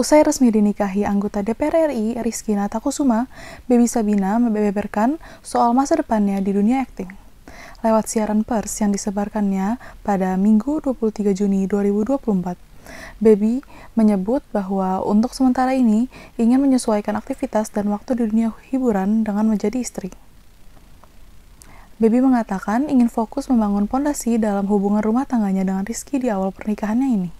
Usai resmi dinikahi anggota DPR RI Rizky Natakusuma, Baby Sabina membeberkan soal masa depannya di dunia akting. Lewat siaran pers yang disebarkannya pada Minggu 23 Juni 2024, Baby menyebut bahwa untuk sementara ini ingin menyesuaikan aktivitas dan waktu di dunia hiburan dengan menjadi istri. Baby mengatakan ingin fokus membangun pondasi dalam hubungan rumah tangganya dengan Rizky di awal pernikahannya ini.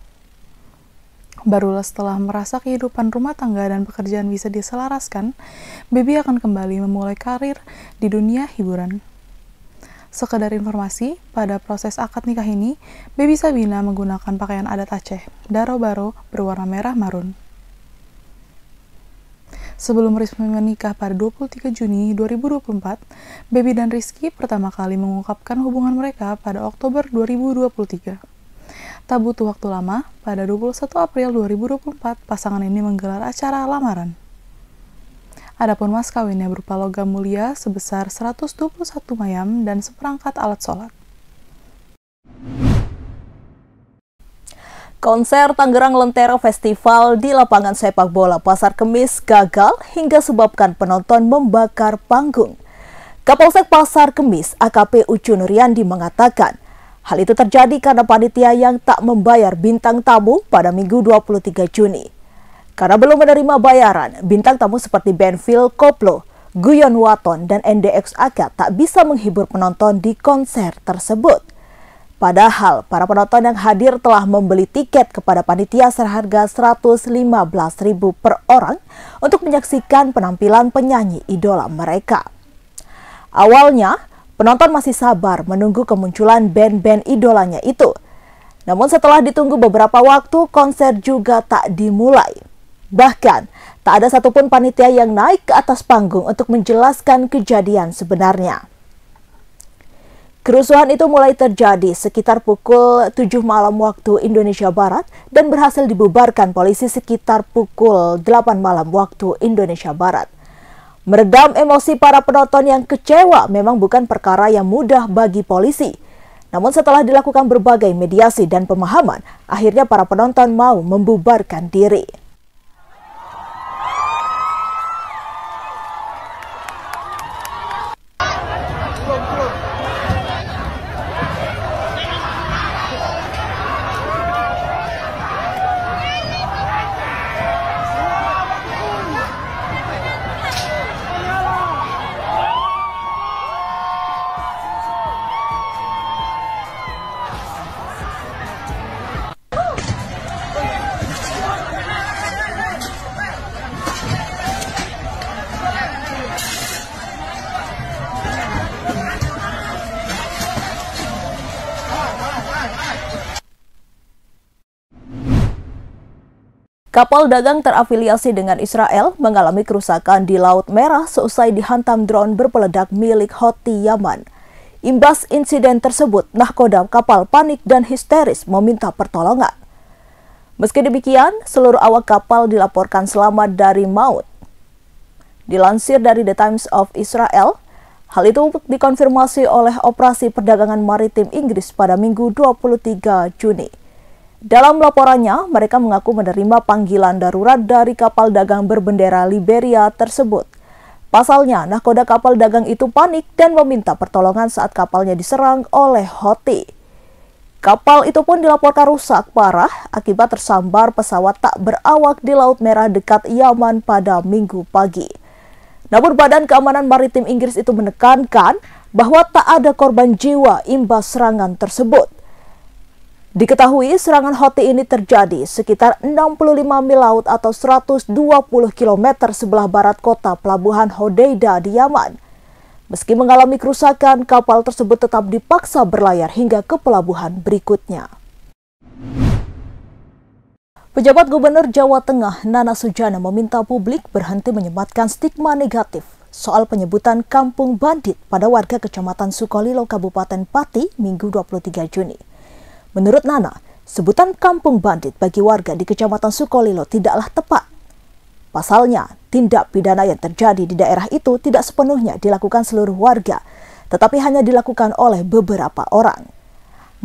Barulah setelah merasa kehidupan rumah tangga dan pekerjaan bisa diselaraskan, Bibi akan kembali memulai karir di dunia hiburan. Sekedar informasi, pada proses akad nikah ini, Bibi Sabina menggunakan pakaian adat Aceh, daro-baro berwarna merah marun. Sebelum resmi menikah pada 23 Juni 2024, Baby dan Rizky pertama kali mengungkapkan hubungan mereka pada Oktober 2023. Tak butuh waktu lama, pada 21 April 2024, pasangan ini menggelar acara lamaran. Adapun mas kawinnya berupa logam mulia sebesar 121 mayam dan seperangkat alat sholat. Konser Tangerang Lentera Festival di lapangan sepak bola Pasar Kemis gagal hingga sebabkan penonton membakar panggung. Kapolsek Pasar Kemis AKP Ucu Nuriandi mengatakan, Hal itu terjadi karena panitia yang tak membayar bintang tamu pada Minggu 23 Juni. Karena belum menerima bayaran, bintang tamu seperti Benfield, Koplo, Guyon Waton, dan NDX Aga tak bisa menghibur penonton di konser tersebut. Padahal, para penonton yang hadir telah membeli tiket kepada panitia seharga Rp115.000 per orang untuk menyaksikan penampilan penyanyi idola mereka. Awalnya, Penonton masih sabar menunggu kemunculan band-band idolanya itu. Namun setelah ditunggu beberapa waktu, konser juga tak dimulai. Bahkan, tak ada satupun panitia yang naik ke atas panggung untuk menjelaskan kejadian sebenarnya. Kerusuhan itu mulai terjadi sekitar pukul 7 malam waktu Indonesia Barat dan berhasil dibubarkan polisi sekitar pukul 8 malam waktu Indonesia Barat. Meredam emosi para penonton yang kecewa memang bukan perkara yang mudah bagi polisi. Namun setelah dilakukan berbagai mediasi dan pemahaman, akhirnya para penonton mau membubarkan diri. Kapal dagang terafiliasi dengan Israel mengalami kerusakan di Laut Merah seusai dihantam drone berpeledak milik Houthi Yaman. Imbas insiden tersebut, nahkoda kapal panik dan histeris meminta pertolongan. Meski demikian, seluruh awak kapal dilaporkan selamat dari maut. Dilansir dari The Times of Israel, hal itu dikonfirmasi oleh Operasi Perdagangan Maritim Inggris pada Minggu 23 Juni. Dalam laporannya, mereka mengaku menerima panggilan darurat dari kapal dagang berbendera Liberia tersebut. Pasalnya, nahkoda kapal dagang itu panik dan meminta pertolongan saat kapalnya diserang oleh hoti. Kapal itu pun dilaporkan rusak parah akibat tersambar pesawat tak berawak di Laut Merah dekat Yaman pada minggu pagi. Namun Badan Keamanan Maritim Inggris itu menekankan bahwa tak ada korban jiwa imbas serangan tersebut. Diketahui serangan Houthi ini terjadi sekitar 65 mil laut atau 120 km sebelah barat kota pelabuhan Hodeida di Yaman. Meski mengalami kerusakan, kapal tersebut tetap dipaksa berlayar hingga ke pelabuhan berikutnya. Pejabat Gubernur Jawa Tengah Nana Sujana meminta publik berhenti menyematkan stigma negatif soal penyebutan kampung bandit pada warga Kecamatan Sukolilo Kabupaten Pati Minggu 23 Juni. Menurut Nana, sebutan kampung bandit bagi warga di Kecamatan Sukolilo tidaklah tepat. Pasalnya, tindak pidana yang terjadi di daerah itu tidak sepenuhnya dilakukan seluruh warga, tetapi hanya dilakukan oleh beberapa orang.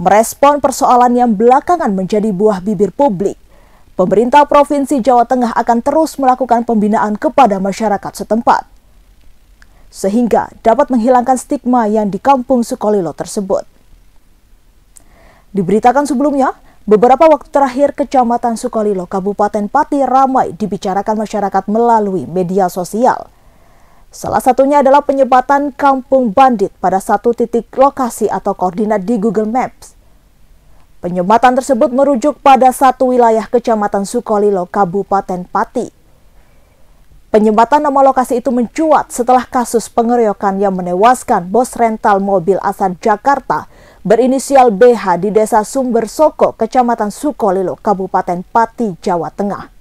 Merespon persoalan yang belakangan menjadi buah bibir publik, pemerintah Provinsi Jawa Tengah akan terus melakukan pembinaan kepada masyarakat setempat, sehingga dapat menghilangkan stigma yang di kampung Sukolilo tersebut. Diberitakan sebelumnya, beberapa waktu terakhir Kecamatan Sukolilo, Kabupaten Pati ramai dibicarakan masyarakat melalui media sosial. Salah satunya adalah penyebatan kampung bandit pada satu titik lokasi atau koordinat di Google Maps. Penyebatan tersebut merujuk pada satu wilayah Kecamatan Sukolilo, Kabupaten Pati. Penyebatan nama lokasi itu mencuat setelah kasus pengeroyokan yang menewaskan bos rental mobil asal Jakarta berinisial BH di Desa Sumber Soko, Kecamatan Sukolilo, Kabupaten Pati, Jawa Tengah.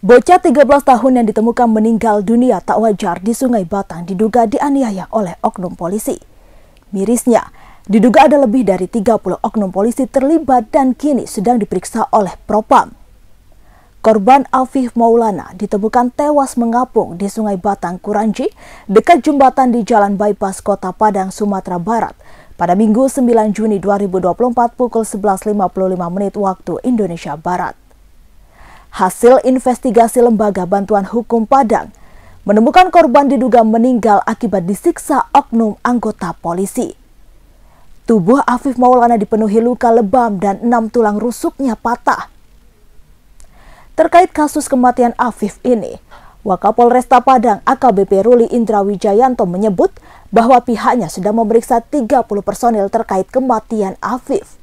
Bocah 13 tahun yang ditemukan meninggal dunia tak wajar di Sungai Batang diduga dianiaya oleh oknum polisi. Mirisnya, diduga ada lebih dari 30 oknum polisi terlibat dan kini sedang diperiksa oleh Propam. Korban Afif Maulana ditemukan tewas mengapung di Sungai Batang, Kuranji, dekat jembatan di Jalan Bypass Kota Padang, Sumatera Barat pada Minggu 9 Juni 2024 pukul 11.55 menit waktu Indonesia Barat. Hasil investigasi Lembaga Bantuan Hukum Padang menemukan korban diduga meninggal akibat disiksa oknum anggota polisi. Tubuh Afif Maulana dipenuhi luka lebam dan enam tulang rusuknya patah Terkait kasus kematian Afif ini, Wakapolresta Padang AKBP Ruli Indrawijayanto menyebut bahwa pihaknya sudah memeriksa 30 personil terkait kematian Afif.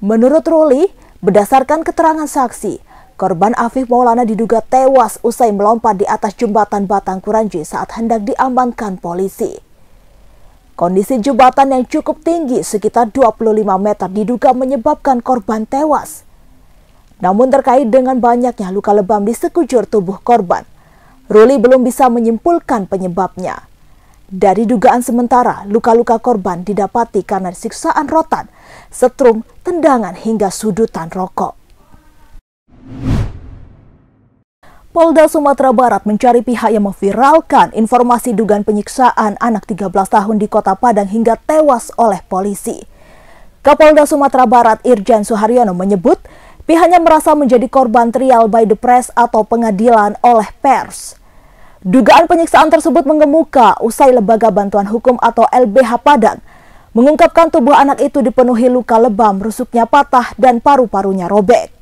Menurut Ruli, berdasarkan keterangan saksi, korban Afif Maulana diduga tewas usai melompat di atas jembatan Batang Kuranji saat hendak diamankan polisi. Kondisi jembatan yang cukup tinggi sekitar 25 meter diduga menyebabkan korban tewas. Namun terkait dengan banyaknya luka lebam di sekujur tubuh korban, Ruli belum bisa menyimpulkan penyebabnya. Dari dugaan sementara, luka-luka korban didapati karena siksaan rotan, setrum, tendangan hingga sudutan rokok. Polda Sumatera Barat mencari pihak yang memviralkan informasi dugaan penyiksaan anak 13 tahun di Kota Padang hingga tewas oleh polisi. Kapolda Sumatera Barat Irjen Suharyono menyebut pihaknya merasa menjadi korban trial by the press atau pengadilan oleh pers. Dugaan penyiksaan tersebut mengemuka usai Lembaga Bantuan Hukum atau LBH Padang mengungkapkan tubuh anak itu dipenuhi luka lebam, rusuknya patah, dan paru-parunya robek.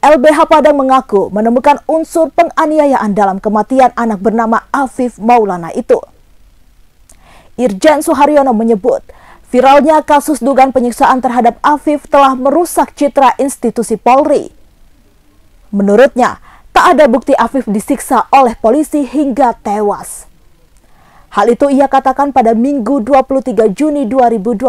LBH Padang mengaku menemukan unsur penganiayaan dalam kematian anak bernama Afif Maulana itu. Irjen Suharyono menyebut, Viralnya kasus dugaan penyiksaan terhadap Afif telah merusak citra institusi Polri. Menurutnya, tak ada bukti Afif disiksa oleh polisi hingga tewas. Hal itu ia katakan pada Minggu 23 Juni 2024.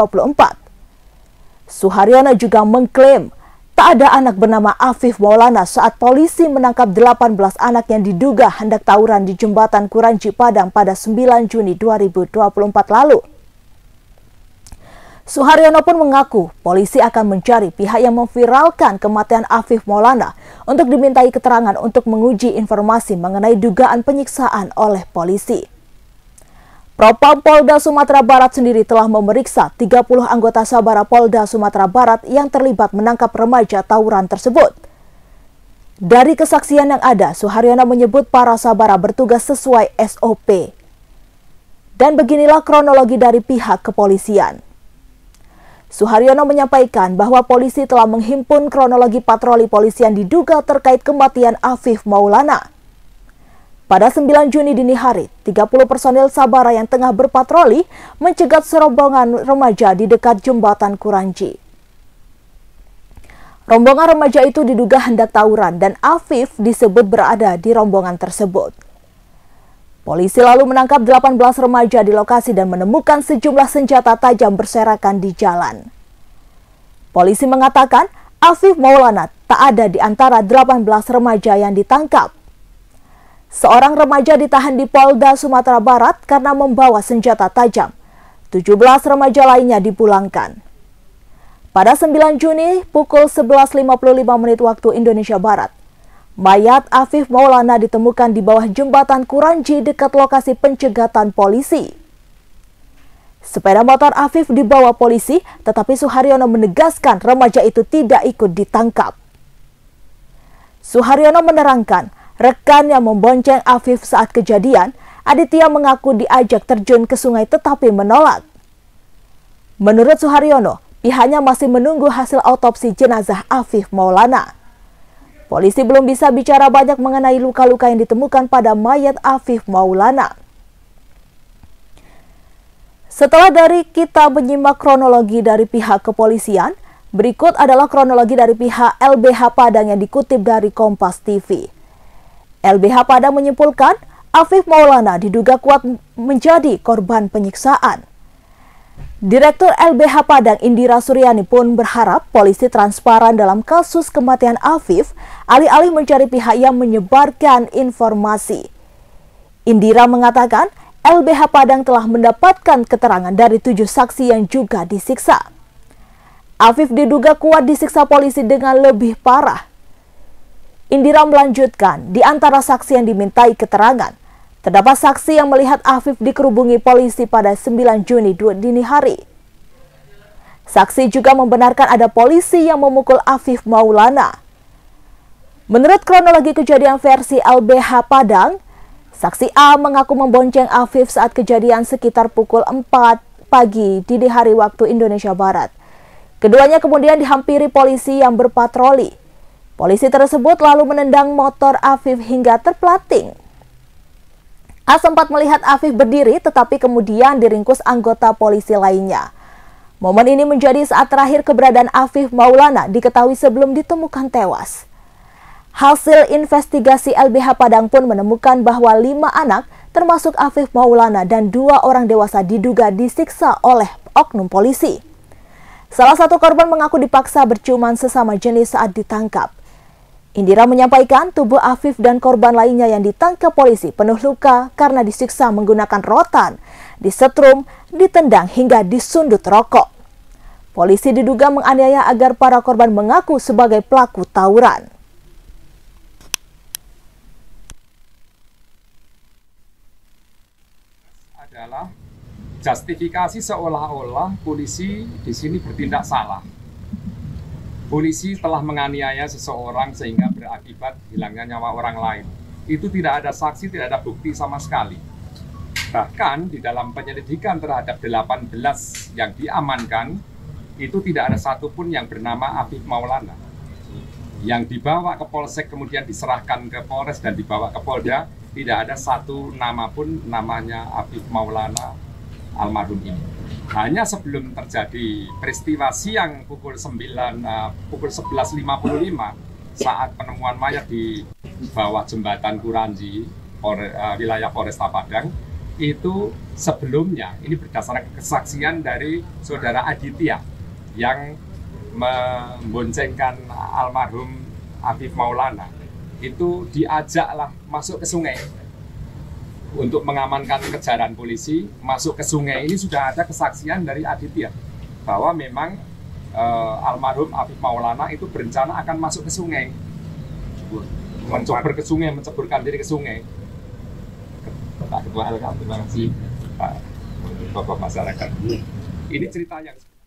Suharyana juga mengklaim tak ada anak bernama Afif Maulana saat polisi menangkap 18 anak yang diduga hendak tawuran di jembatan Kuranji Padang pada 9 Juni 2024 lalu. Suharyono pun mengaku polisi akan mencari pihak yang memviralkan kematian Afif Maulana untuk dimintai keterangan untuk menguji informasi mengenai dugaan penyiksaan oleh polisi. Propam Polda Sumatera Barat sendiri telah memeriksa 30 anggota Sabara Polda Sumatera Barat yang terlibat menangkap remaja tawuran tersebut. Dari kesaksian yang ada, Suharyono menyebut para Sabara bertugas sesuai SOP. Dan beginilah kronologi dari pihak kepolisian. Suharyono menyampaikan bahwa polisi telah menghimpun kronologi patroli polisi yang diduga terkait kematian Afif Maulana. Pada 9 Juni dini hari, 30 personil Sabara yang tengah berpatroli mencegat serombongan remaja di dekat jembatan Kuranji. Rombongan remaja itu diduga hendak tawuran dan Afif disebut berada di rombongan tersebut. Polisi lalu menangkap 18 remaja di lokasi dan menemukan sejumlah senjata tajam berserakan di jalan. Polisi mengatakan Afif Maulana tak ada di antara 18 remaja yang ditangkap. Seorang remaja ditahan di Polda Sumatera Barat karena membawa senjata tajam. 17 remaja lainnya dipulangkan. Pada 9 Juni pukul 11.55 menit waktu Indonesia Barat, Mayat Afif Maulana ditemukan di bawah jembatan Kuranji dekat lokasi pencegatan polisi. Sepeda motor Afif dibawa polisi, tetapi Suharyono menegaskan remaja itu tidak ikut ditangkap. Suharyono menerangkan, rekan yang membonceng Afif saat kejadian, Aditya mengaku diajak terjun ke sungai tetapi menolak. Menurut Suharyono, pihaknya masih menunggu hasil autopsi jenazah Afif Maulana. Polisi belum bisa bicara banyak mengenai luka-luka yang ditemukan pada mayat Afif Maulana. Setelah dari kita menyimak kronologi dari pihak kepolisian, berikut adalah kronologi dari pihak LBH Padang yang dikutip dari Kompas TV. LBH Padang menyimpulkan, Afif Maulana diduga kuat menjadi korban penyiksaan. Direktur LBH Padang Indira Suryani pun berharap polisi transparan dalam kasus kematian Afif alih-alih mencari pihak yang menyebarkan informasi. Indira mengatakan LBH Padang telah mendapatkan keterangan dari tujuh saksi yang juga disiksa. Afif diduga kuat disiksa polisi dengan lebih parah. Indira melanjutkan, di antara saksi yang dimintai keterangan, Terdapat saksi yang melihat Afif dikerubungi polisi pada 9 Juni dini hari. Saksi juga membenarkan ada polisi yang memukul Afif Maulana. Menurut kronologi kejadian versi LBH Padang, saksi A mengaku membonceng Afif saat kejadian sekitar pukul 4 pagi dini hari waktu Indonesia Barat. Keduanya kemudian dihampiri polisi yang berpatroli. Polisi tersebut lalu menendang motor Afif hingga terplating. A ah, sempat melihat Afif berdiri tetapi kemudian diringkus anggota polisi lainnya. Momen ini menjadi saat terakhir keberadaan Afif Maulana diketahui sebelum ditemukan tewas. Hasil investigasi LBH Padang pun menemukan bahwa lima anak termasuk Afif Maulana dan dua orang dewasa diduga disiksa oleh oknum polisi. Salah satu korban mengaku dipaksa berciuman sesama jenis saat ditangkap. Indira menyampaikan tubuh Afif dan korban lainnya yang ditangkap polisi penuh luka karena disiksa menggunakan rotan, disetrum, ditendang hingga disundut rokok. Polisi diduga menganiaya agar para korban mengaku sebagai pelaku tawuran. Adalah justifikasi seolah-olah polisi di sini bertindak salah polisi telah menganiaya seseorang sehingga berakibat hilangnya nyawa orang lain. Itu tidak ada saksi, tidak ada bukti sama sekali. Bahkan di dalam penyelidikan terhadap 18 yang diamankan, itu tidak ada satupun yang bernama Afif Maulana. Yang dibawa ke Polsek kemudian diserahkan ke Polres dan dibawa ke Polda, tidak ada satu nama pun namanya Afif Maulana almarhum ini hanya sebelum terjadi peristiwa siang pukul 9 uh, eh, pukul 11.55 ya. saat penemuan mayat di bawah jembatan Kuranji or, uh, eh, wilayah Polresta Padang itu sebelumnya ini berdasarkan kesaksian dari saudara Aditya yang memboncengkan almarhum Afif Maulana itu diajaklah masuk ke sungai untuk mengamankan kejaran polisi masuk ke sungai ini sudah ada kesaksian dari Aditya bahwa memang eh, almarhum Afif Maulana itu berencana akan masuk ke sungai mencoba ke sungai menceburkan diri ke sungai Pak Ketua LKP terima kasih Pak Bapak Masyarakat ini cerita yang